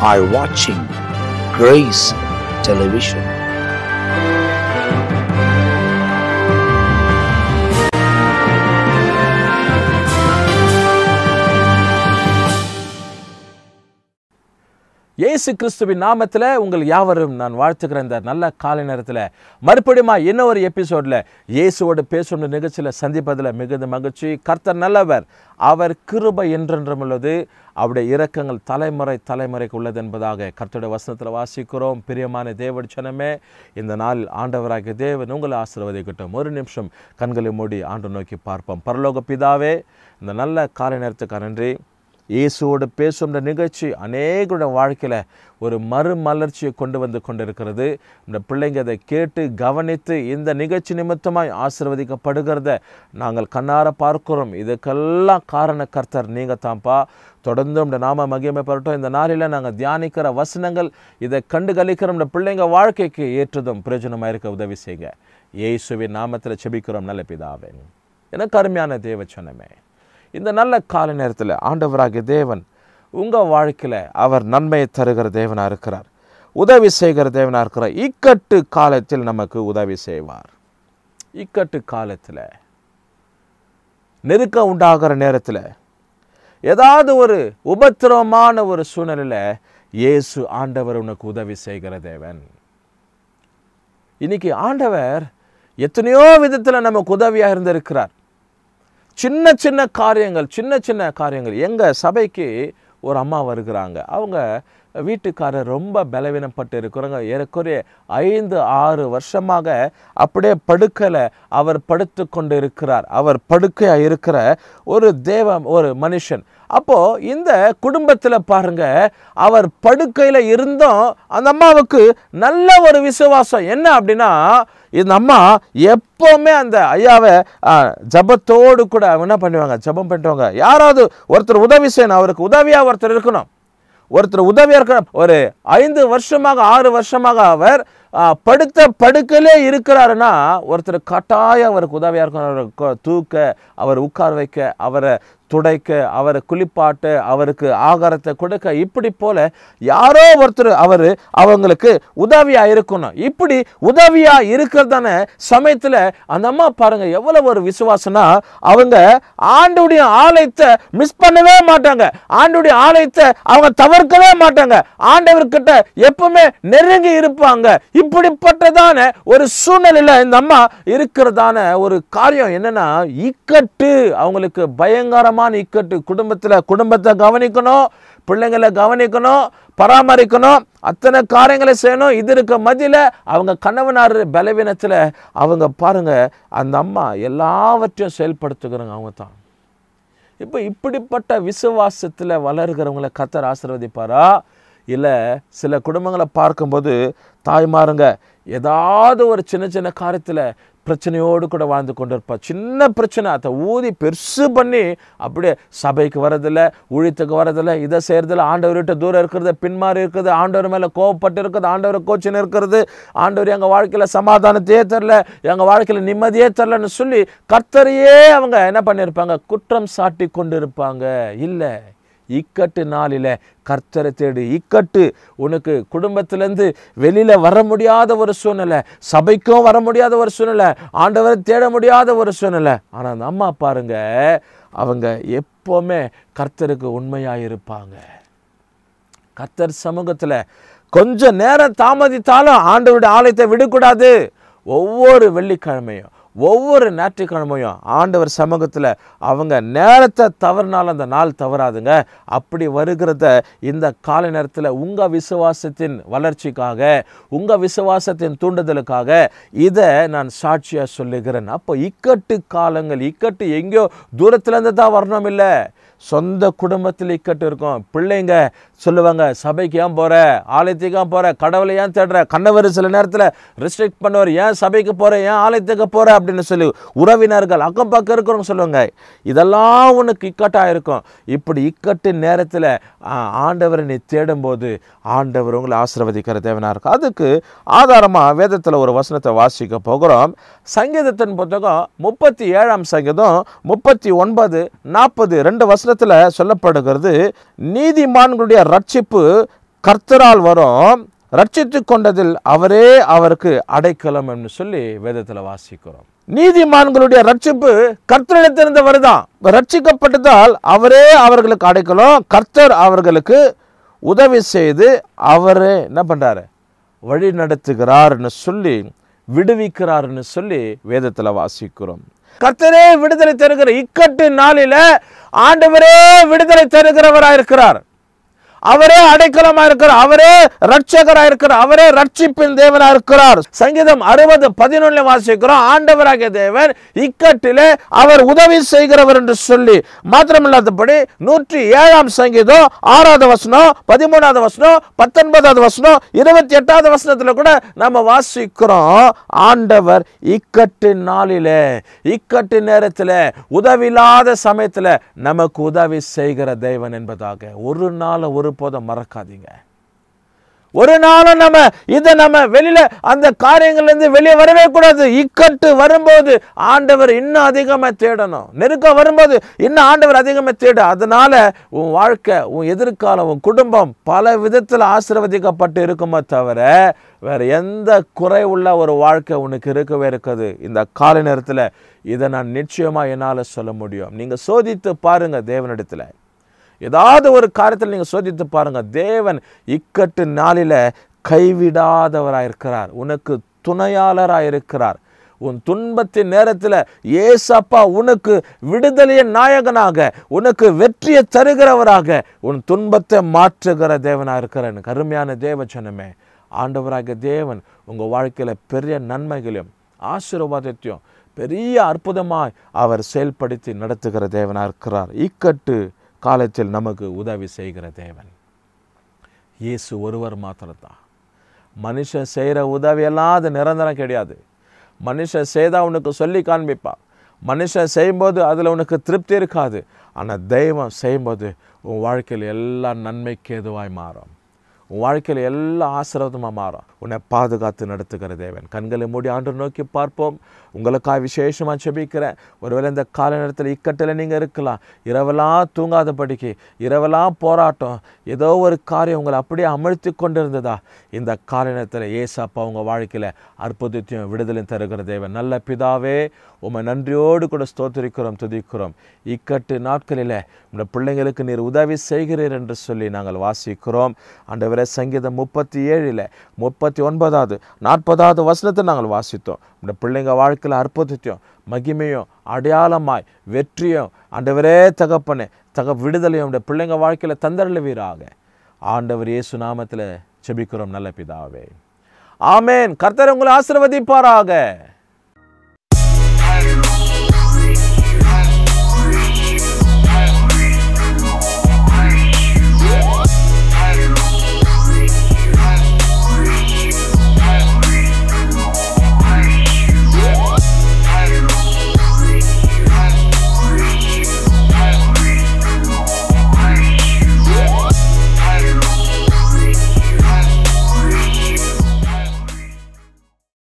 are watching Grace Television. இயேசு கிறிஸ்துவின் நாமத்தில் உங்கள் யாவரும் நான் வாழ்த்துக்கிறேன் இந்த நல்ல காலை நேரத்தில் மறுபடியும் இன்னும் ஒரு எபிசோடில் இயேசுவோடு பேசணும் நிகழ்ச்சியில் சந்திப்பதில் மிகுந்த மகிழ்ச்சி கர்த்தர் நல்லவர் அவர் கிருப என்றென்றும் உள்ளது அவருடைய இரக்கங்கள் தலைமுறை தலைமுறைக்கு உள்ளது என்பதாக கர்த்தருடைய வசனத்தில் வாசிக்கிறோம் பிரியமான தேவடிச்சனமே இந்த நாள் ஆண்டவராக தேவன் உங்களை ஆசீர்வதிக்கட்டும் ஒரு நிமிஷம் கண்களை மூடி ஆண்டு நோக்கி பார்ப்போம் பரலோக பிதாவே இந்த நல்ல காலை நேரத்துக்கு நன்றி இயேசுவோடு பேசுகிற நிகழ்ச்சி அநேகருடைய வாழ்க்கையில் ஒரு மறுமலர்ச்சியை கொண்டு வந்து கொண்டிருக்கிறது இந்த பிள்ளைங்க அதை கேட்டு கவனித்து இந்த நிகழ்ச்சி நிமித்தமாய் ஆசிர்வதிக்கப்படுகிறத நாங்கள் கண்ணார பார்க்கிறோம் இதுக்கெல்லாம் காரண கர்த்தர் நீங்கள் தான்ப்பா தொடர்ந்து இந்த நாம மகிமை பெறட்டும் இந்த நாளில் நாங்கள் தியானிக்கிற வசனங்கள் இதை கண்டு கலிக்கிற இந்த பிள்ளைங்க வாழ்க்கைக்கு ஏற்றதும் பிரயோஜனமாக இருக்க உதவி செய்யுங்க இயேசுவின் நாமத்தில் செபிக்கிறோம் நல்ல பிதாவே எனக்கு அருமையான தேவச்சனமே இந்த நல்ல கால நேரத்தில் ஆண்டவராகிய தேவன் உங்கள் வாழ்க்கையில் அவர் நன்மையை தருகிற தேவனாக இருக்கிறார் உதவி செய்கிற தேவனாக இருக்கிறார் இக்கட்டு காலத்தில் நமக்கு உதவி செய்வார் இக்கட்டு காலத்தில் நெருக்கம் உண்டாகிற நேரத்தில் ஏதாவது ஒரு உபத்திரவமான ஒரு சூழ்நிலையில் இயேசு ஆண்டவர் உனக்கு உதவி செய்கிற தேவன் இன்னைக்கு ஆண்டவர் எத்தனையோ விதத்தில் நமக்கு உதவியாக இருந்திருக்கிறார் சின்ன சின்ன காரியங்கள் சின்ன சின்ன காரியங்கள் எங்கள் சபைக்கு ஒரு அம்மா வருகிறாங்க அவங்க வீட்டுக்காரர் ரொம்ப பலவீனப்பட்டு இருக்கிறவங்க ஏறக்குறைய ஐந்து ஆறு வருஷமாக அப்படியே படுக்கலை அவர் படுத்து கொண்டு இருக்கிறார் அவர் படுக்கையாக இருக்கிற ஒரு தேவ ஒரு மனுஷன் அப்போது இந்த குடும்பத்தில் பாருங்க அவர் படுக்கையில் இருந்தும் அந்த அம்மாவுக்கு நல்ல ஒரு விசுவாசம் என்ன அப்படின்னா இந்த அம்மா எப்போவுமே அந்த ஐயாவை ஜபத்தோடு கூட என்ன பண்ணுவாங்க ஜபம் பண்ணுவாங்க யாராவது ஒருத்தர் உதவி செய்யணும் அவருக்கு உதவியாக ஒருத்தர் இருக்கணும் ஒருத்தர் உதவியாக இருக்கணும் ஒரு ஐந்து வருஷமாக ஆறு வருஷமாக அவர் படுத்த படுக்கலே இருக்கிறாருன்னா ஒருத்தர் கட்டாயம் அவருக்கு உதவியாக இருக்கும் அவரை தூக்க அவர் உட்கார வைக்க அவரை துடைக்க அவரை குளிப்பாட்டு அவருக்கு ஆகாரத்தை கொடுக்க இப்படி போல யாரோ ஒருத்தர் அவர் அவங்களுக்கு உதவியாக இருக்கணும் இப்படி உதவியாக இருக்கிறதான சமயத்தில் அந்த அம்மா பாருங்கள் எவ்வளோ ஒரு விசுவாசம்னா அவங்க ஆண்டுடைய ஆலயத்தை மிஸ் பண்ணவே மாட்டாங்க ஆண்டுடைய ஆலயத்தை அவங்க தவிர்க்கவே மாட்டாங்க ஆண்டவர்கிட்ட எப்பவுமே நெருங்கி இருப்பாங்க இப்படிப்பட்டதான ஒரு சூழ்நிலையில் இந்த அம்மா இருக்கிறதான ஒரு காரியம் என்னன்னா இக்கட்டு அவங்களுக்கு பயங்கரமான இக்கட்டு குடும்பத்தில் குடும்பத்தை கவனிக்கணும் பிள்ளைங்களை கவனிக்கணும் பராமரிக்கணும் அத்தனை காரியங்களை செய்யணும் இது இருக்க மதியில் அவங்க கணவனார் பலவீனத்தில் அவங்க பாருங்கள் அந்த அம்மா எல்லாவற்றையும் செயல்படுத்துகிறாங்க அவங்க தான் இப்போ இப்படிப்பட்ட விசுவாசத்தில் வளர்கிறவங்களை கத்தர் ஆசிர்வதிப்பாரா இல்லை சில குடும்பங்களை பார்க்கும்போது தாய்மாருங்க ஏதாவது ஒரு சின்ன சின்ன காரியத்தில் பிரச்சனையோடு கூட வாழ்ந்து கொண்டு இருப்பா சின்ன பிரச்சனை அதை ஊதி பெருசு பண்ணி அப்படியே சபைக்கு வரதில்லை உழித்துக்கு வரதில்லை இதை செய்கிறதில்ல ஆண்டவர்கிட்ட தூரம் இருக்கிறது பின்மாறி இருக்கிறது ஆண்டவர் மேலே கோவப்பட்டு இருக்குது ஆண்டவர் கோச்சின் இருக்கிறது ஆண்டவர் எங்கள் வாழ்க்கையில் சமாதானத்தையே தரல எங்கள் வாழ்க்கையில் நிம்மதியே தரலன்னு சொல்லி கத்தரையே அவங்க என்ன பண்ணியிருப்பாங்க குற்றம் சாட்டி கொண்டு இருப்பாங்க இல்லை இக்கட்டு நாளில் கர்த்தரை தேடு இக்கட்டு உனக்கு குடும்பத்திலேருந்து வெளியில் வர முடியாத ஒரு சூழ்நிலை சபைக்கும் வர முடியாத ஒரு சூழ்நிலை ஆண்டவரை தேட முடியாத ஒரு சூழ்நிலை ஆனால் அந்த அம்மா பாருங்க அவங்க எப்போவுமே கர்த்தருக்கு உண்மையாக இருப்பாங்க கர்த்தர் சமூகத்தில் கொஞ்சம் நேரம் தாமதித்தாலும் ஆண்டவருடைய ஆலயத்தை விடக்கூடாது ஒவ்வொரு வெள்ளிக்கிழமையும் ஒவ்வொரு ஞாயிற்றுக்கிழமையும் ஆண்டவர் சமூகத்தில் அவங்க நேரத்தை தவறினாலும் அந்த நாள் தவறாதுங்க அப்படி வருகிறத இந்த காலை நேரத்தில் உங்கள் விசுவாசத்தின் வளர்ச்சிக்காக உங்கள் விசுவாசத்தின் தூண்டுதலுக்காக இதை நான் சாட்சியாக சொல்லுகிறேன் அப்போ இக்கட்டு காலங்கள் இக்கட்டு எங்கேயோ தூரத்துலேருந்து தான் வரணும் இல்லை சொந்த குடும்பத்தில் இக்கட்டு இருக்கும் பிள்ளைங்க சொல்லுவாங்க சபைக்கு ஏன் போகிற ஆலயத்துக்கு ஏன் போகிற கடவுளை ஏன் தேடுற கண்ணவர் சில நேரத்தில் ரெஸ்ட்ரிக்ட் பண்ணுவார் ஏன் சபைக்கு போகிற ஏன் ஆலயத்துக்கு போகிற அப்படின்னு சொல்லி உறவினர்கள் அக்கம் பக்கம் இருக்கிறவங்க சொல்லுவாங்க இதெல்லாம் உனக்கு இக்கட்டாக இருக்கும் இப்படி இக்கட்டு நேரத்தில் ஆண்டவரை நீ தேடும்போது ஆண்டவர் உங்களை ஆசிர்வதிக்கிற தேவனாக இருக்கும் அதுக்கு ஆதாரமாக வேதத்தில் ஒரு வசனத்தை வாசிக்க போகிறோம் சங்கீதத்தின் புத்தகம் முப்பத்தி ஏழாம் சங்கீதம் முப்பத்தி ஒன்பது நாற்பது ரெண்டு வசனம் வேதத்தில் சொல்லப்படுகிறது நீதிமான்களுடைய ரட்சிப்பு கர்த்தரால் வரும் ரட்சித்து கொண்டதில் அவரே அவருக்கு அடைக்கலம் என்று சொல்லி வேதத்தில் வாசிக்கிறோம் நீதிமான்களுடைய ரட்சிப்பு கர்த்தரிடத்திலிருந்து வருதான் ரட்சிக்கப்பட்டதால் அவரே அவர்களுக்கு அடைக்கலம் கர்த்தர் அவர்களுக்கு உதவி செய்து அவர் என்ன பண்ணுறாரு வழி நடத்துகிறார்னு சொல்லி விடுவிக்கிறார்னு சொல்லி வேதத்தில் வாசிக்கிறோம் கர்த்தரே விடுதலை தருகிற இக்கட்டு நாளில ஆண்டவரே விடுதலை தருகிறவராயிருக்கிறார் அவரே அடைக்கலமா இருக்கிறார் அவரே ரட்சகரா இருக்கிறார் அவரே ரட்சிப்பின் தேவனா இருக்கிறார் சங்கீதம் அறுபது பதினொன்னு வாசிக்கிறோம் ஆண்டவராகிய தேவன் இக்கட்டிலே அவர் உதவி செய்கிறவர் என்று சொல்லி மாத்திரமில்லாதபடி நூற்றி ஏழாம் சங்கீதம் ஆறாவது வசனம் பதிமூணாவது வசனம் பத்தொன்பதாவது வசனம் இருபத்தி எட்டாவது வசனத்தில் கூட நம்ம வாசிக்கிறோம் ஆண்டவர் இக்கட்டு நாளிலே இக்கட்டு நேரத்தில் இல்லாத சமயத்தில் நமக்கு உதவி செய்கிற தேவன் என்பதாக ஒரு நாள் ஒரு ஒருபோதும் மறக்காதீங்க ஒரு நாளும் நம்ம இதை நம்ம வெளியில அந்த காரியங்கள்லேருந்து வெளியே வரவே கூடாது இக்கட்டு வரும்போது ஆண்டவர் இன்னும் அதிகமாக தேடணும் நெருக்கம் வரும்போது இன்னும் ஆண்டவர் அதிகமாக தேட அதனால உன் வாழ்க்கை உன் எதிர்காலம் உன் குடும்பம் பல விதத்தில் ஆசிர்வதிக்கப்பட்டு இருக்குமோ தவிர வேறு எந்த குறை உள்ள ஒரு வாழ்க்கை உனக்கு இருக்கவே இருக்குது இந்த காலை நேரத்தில் இதை நான் நிச்சயமாக என்னால் சொல்ல முடியும் நீங்கள் சோதித்து பாருங்கள் தேவனிடத்தில் ஏதாவது ஒரு காரியத்தில் நீங்கள் சோதித்து பாருங்கள் தேவன் இக்கட்டு நாளில் கைவிடாதவராக இருக்கிறார் உனக்கு துணையாளராக இருக்கிறார் உன் துன்பத்தின் நேரத்தில் ஏசப்பா உனக்கு விடுதலைய நாயகனாக உனக்கு வெற்றியை தருகிறவராக உன் துன்பத்தை மாற்றுகிற தேவனாக இருக்கிறேன் கருமையான தேவ தேவச்சனமே ஆண்டவராக தேவன் உங்கள் வாழ்க்கையில் பெரிய நன்மைகளையும் ஆசீர்வாதத்தையும் பெரிய அற்புதமாய் அவர் செயல்படுத்தி நடத்துகிற தேவனாக இருக்கிறார் இக்கட்டு காலத்தில் நமக்கு உதவி செய்கிற தேவன் இயேசு ஒருவர் மாத்திரம்தான் மனுஷன் செய்கிற உதவியெல்லாம் அது நிரந்தரம் கிடையாது மனுஷன் செய்தால் உனக்கு சொல்லி காண்பிப்பான் மனுஷன் செய்யும்போது அதில் உனக்கு திருப்தி இருக்காது ஆனால் தெய்வம் செய்யும்போது உன் வாழ்க்கையில் எல்லா நன்மைக்கு எதுவாய் மாறும் உன் வாழ்க்கையில் எல்லா ஆசிரவதமாக மாறும் உன்னை பாதுகாத்து நடத்துகிற தேவன் கண்களை மூடி ஆண்டு நோக்கி பார்ப்போம் உங்களுக்காக விசேஷமாக செபிக்கிறேன் ஒருவேளை இந்த கால நேரத்தில் இக்கட்டில் நீங்கள் இருக்கலாம் இரவெல்லாம் தூங்காத படிக்கு இரவெல்லாம் போராட்டம் ஏதோ ஒரு காரியம் உங்களை அப்படியே அமழ்த்தி கொண்டு இருந்ததா இந்த கால நேரத்தில் ஏசாப்பா உங்கள் வாழ்க்கையில் அற்புதத்தையும் விடுதலையும் தருகிற தேவன் நல்ல பிதாவே உமை நன்றியோடு கூட ஸ்தோத்தரிக்கிறோம் துதிக்கிறோம் இக்கட்டு நாட்களில் உங்கள் பிள்ளைங்களுக்கு நீர் உதவி செய்கிறீர் என்று சொல்லி நாங்கள் வாசிக்கிறோம் ஆண்டவரை அதிகாரத்தில் சங்கீதம் முப்பத்தி ஏழில் முப்பத்தி ஒன்பதாவது நாற்பதாவது வசனத்தை நாங்கள் வாசித்தோம் இந்த பிள்ளைங்க வாழ்க்கையில் அற்புதத்தையும் மகிமையும் அடையாளமாய் வெற்றியும் ஆண்டவரே தகப்பனே தக விடுதலையும் இந்த பிள்ளைங்க வாழ்க்கையில் வீராக ஆண்டவர் இயேசு நாமத்தில் செபிக்கிறோம் நல்ல பிதாவே ஆமேன் கர்த்தர் உங்களை ஆசிர்வதிப்பாராக